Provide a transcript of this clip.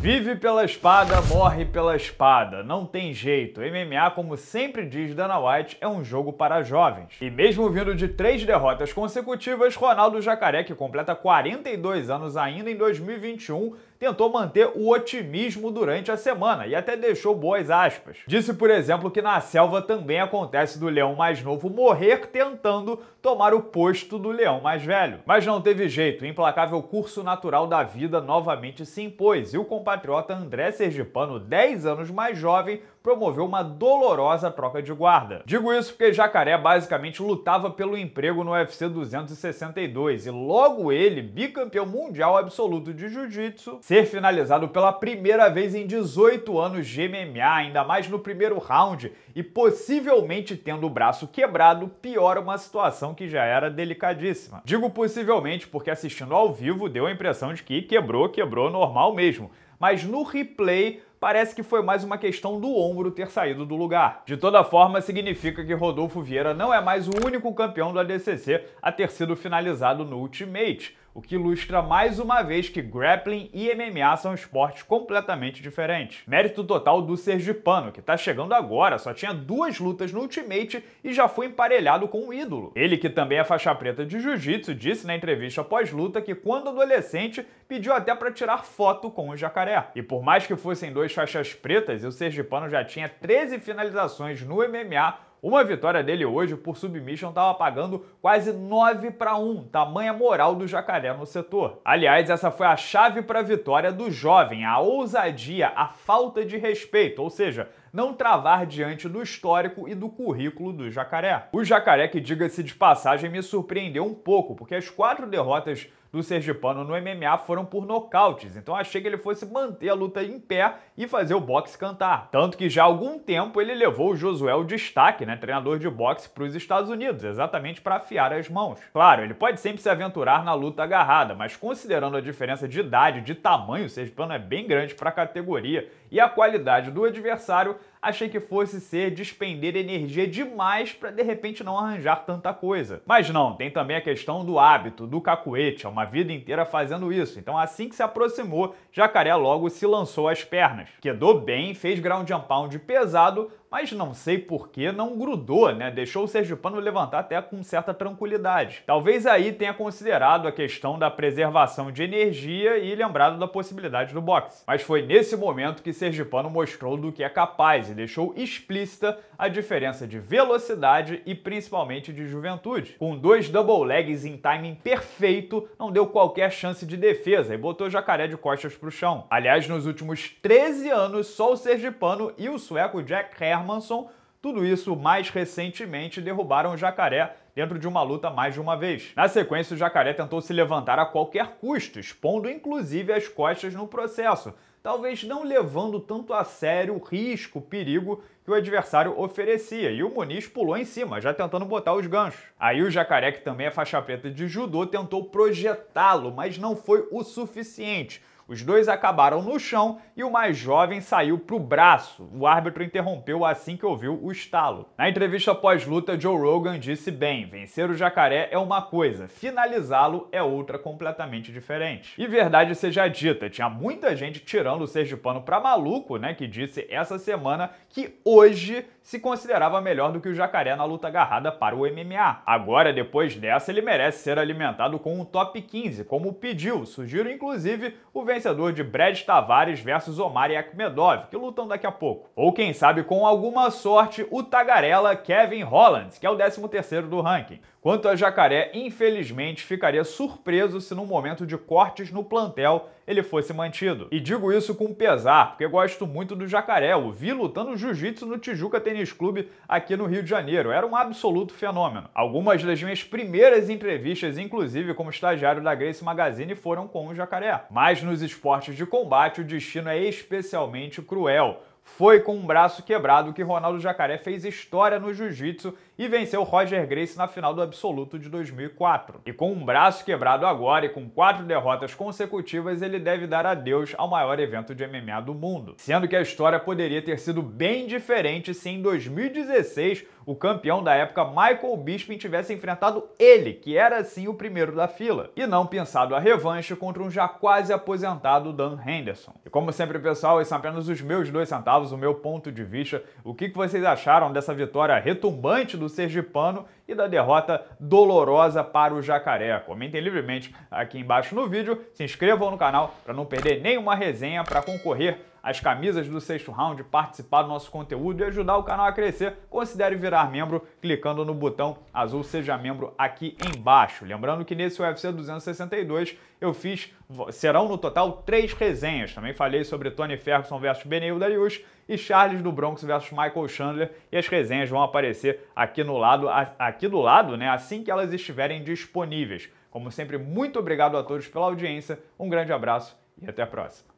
Vive pela espada, morre pela espada. Não tem jeito. MMA, como sempre diz Dana White, é um jogo para jovens. E mesmo vindo de três derrotas consecutivas, Ronaldo Jacaré, que completa 42 anos ainda em 2021, tentou manter o otimismo durante a semana e até deixou boas aspas. Disse, por exemplo, que na selva também acontece do leão mais novo morrer tentando tomar o posto do leão mais velho. Mas não teve jeito, o implacável curso natural da vida novamente se impôs e o compatriota André Sergipano, 10 anos mais jovem, promoveu uma dolorosa troca de guarda. Digo isso porque Jacaré basicamente lutava pelo emprego no UFC 262 e logo ele, bicampeão mundial absoluto de jiu-jitsu, ser finalizado pela primeira vez em 18 anos de MMA, ainda mais no primeiro round e possivelmente tendo o braço quebrado, piora uma situação que já era delicadíssima. Digo possivelmente porque assistindo ao vivo deu a impressão de que quebrou, quebrou normal mesmo. Mas no replay parece que foi mais uma questão do ombro ter saído do lugar. De toda forma, significa que Rodolfo Vieira não é mais o único campeão do ADCC a ter sido finalizado no Ultimate, o que ilustra mais uma vez que grappling e MMA são esportes completamente diferentes. Mérito total do Sergipano, que tá chegando agora, só tinha duas lutas no Ultimate e já foi emparelhado com um ídolo. Ele, que também é faixa preta de jiu-jitsu, disse na entrevista pós-luta que quando adolescente pediu até para tirar foto com o jacaré. E por mais que fossem dois faixas pretas, o sergipano já tinha 13 finalizações no MMA uma vitória dele hoje por submission estava pagando quase 9 para 1, tamanha moral do jacaré no setor. Aliás, essa foi a chave para a vitória do jovem, a ousadia, a falta de respeito, ou seja, não travar diante do histórico e do currículo do Jacaré. O Jacaré, que diga-se de passagem, me surpreendeu um pouco, porque as quatro derrotas do Sergipano no MMA foram por nocautes, então achei que ele fosse manter a luta em pé e fazer o boxe cantar. Tanto que já há algum tempo ele levou o Josué ao destaque, né, treinador de boxe, para os Estados Unidos, exatamente para afiar as mãos. Claro, ele pode sempre se aventurar na luta agarrada, mas considerando a diferença de idade, de tamanho, o Sergipano é bem grande para a categoria e a qualidade do adversário achei que fosse ser despender energia demais para de repente não arranjar tanta coisa. Mas não, tem também a questão do hábito, do cacuete, é uma vida inteira fazendo isso. Então assim que se aproximou, Jacaré logo se lançou às pernas. Quedou bem, fez ground and pound pesado, mas não sei por que não grudou, né? Deixou o Sergipano levantar até com certa tranquilidade. Talvez aí tenha considerado a questão da preservação de energia e lembrado da possibilidade do boxe. Mas foi nesse momento que Sergipano mostrou do que é capaz deixou explícita a diferença de velocidade e principalmente de juventude. Com dois double legs em timing perfeito, não deu qualquer chance de defesa e botou o jacaré de costas para o chão. Aliás, nos últimos 13 anos, só o sergipano e o sueco Jack Hermanson tudo isso mais recentemente derrubaram o jacaré dentro de uma luta mais de uma vez. Na sequência, o jacaré tentou se levantar a qualquer custo, expondo inclusive as costas no processo, talvez não levando tanto a sério o risco, o perigo que o adversário oferecia. E o Muniz pulou em cima, já tentando botar os ganchos. Aí o jacaré, que também é faixa preta de judô, tentou projetá-lo, mas não foi o suficiente. Os dois acabaram no chão e o mais jovem saiu pro braço. O árbitro interrompeu assim que ouviu o estalo. Na entrevista pós-luta, Joe Rogan disse bem: vencer o jacaré é uma coisa, finalizá-lo é outra completamente diferente. E verdade seja dita, tinha muita gente tirando o pano para maluco, né, que disse essa semana que hoje se considerava melhor do que o jacaré na luta agarrada para o MMA. Agora, depois dessa, ele merece ser alimentado com um top 15, como pediu. Sugiro inclusive o vencedor vencedor de Brad Tavares versus Omar Akmedov que lutam daqui a pouco. Ou quem sabe, com alguma sorte, o tagarela Kevin Holland, que é o 13º do ranking. Quanto a Jacaré, infelizmente, ficaria surpreso se num momento de cortes no plantel ele fosse mantido. E digo isso com pesar, porque gosto muito do Jacaré, o vi lutando jiu-jitsu no Tijuca Tênis Clube aqui no Rio de Janeiro. Era um absoluto fenômeno. Algumas das minhas primeiras entrevistas, inclusive como estagiário da Grace Magazine, foram com o Jacaré. Mas nos esportes de combate o destino é especialmente cruel. Foi com um braço quebrado que Ronaldo Jacaré fez história no jiu-jitsu e venceu Roger Grace na final do absoluto de 2004. E com um braço quebrado agora e com quatro derrotas consecutivas, ele deve dar adeus ao maior evento de MMA do mundo. Sendo que a história poderia ter sido bem diferente se em 2016 o campeão da época Michael Bisping tivesse enfrentado ele, que era sim o primeiro da fila, e não pensado a revanche contra um já quase aposentado Dan Henderson. E como sempre, pessoal, esses são apenas os meus dois centavos, o meu ponto de vista. O que vocês acharam dessa vitória retumbante do sergipano e da derrota dolorosa para o Jacaré. Comentem livremente aqui embaixo no vídeo, se inscrevam no canal para não perder nenhuma resenha para concorrer as camisas do sexto round, participar do nosso conteúdo e ajudar o canal a crescer, considere virar membro clicando no botão azul Seja Membro aqui embaixo. Lembrando que nesse UFC 262 eu fiz, serão no total três resenhas. Também falei sobre Tony Ferguson versus Benil Darius e Charles do Bronx versus Michael Chandler e as resenhas vão aparecer aqui no lado, aqui do lado, né, assim que elas estiverem disponíveis. Como sempre, muito obrigado a todos pela audiência, um grande abraço e até a próxima.